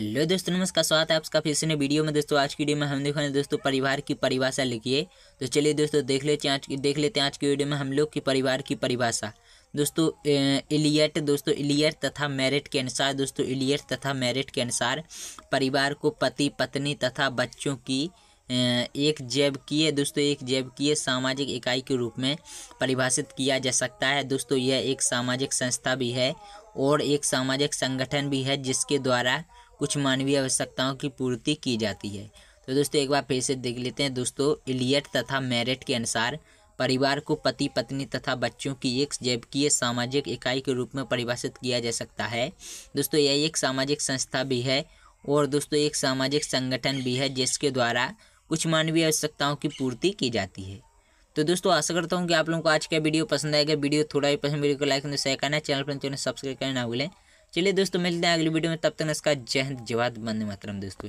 hello दोस्तों नमस्कार स्वागत है आपका फिर से नए वीडियो में दोस्तों आज की वीडियो में हम देखने दोस्तों परिवार की परिभाषा लिखिए तो चलिए दोस्तों देख लेते हैं आज की देख लेते हैं आज की वीडियो में हम लोग की परिवार की परिभाषा दोस्तों इलियट दोस्तों इलियट तथा मेरिट के अनुसार दोस्तों इलियट तथा मेरिट के अनुसार परिवार को पति पत्नी तथा बच्चों की एक जैवकीय दोस्तों एक जैवकीय सामाजिक इकाई के रूप में परिभाषित किया जा सकता है दोस्तों यह एक सामाजिक संस्था भी है और एक सामाजिक संगठन भी है जिसके द्वारा कुछ मानवीय आवश्यकताओं की पूर्ति की जाती है तो दोस्तों एक बार फिर से देख लेते हैं दोस्तों इलियट तथा मेरिट के अनुसार परिवार को पति पत्नी तथा बच्चों की एक जबकि सामाजिक इकाई के रूप में परिभाषित किया जा सकता है दोस्तों यह एक सामाजिक संस्था भी है और दोस्तों एक सामाजिक संगठन भी है जिसके द्वारा कुछ मानवीय आवश्यकताओं की पूर्ति की जाती है तो दोस्तों आशा करता हूँ कि आप लोगों को आज का वीडियो पसंद आएगा वीडियो थोड़ा ही पसंद वीडियो को लाइक शेयर करना चैनल पर सब्सक्राइब तो करना ना भूलें चलिए दोस्तों मिलते हैं अगली वीडियो में तब तक नमस्कार जय हिंद जवाद बंदे मातरम दोस्तों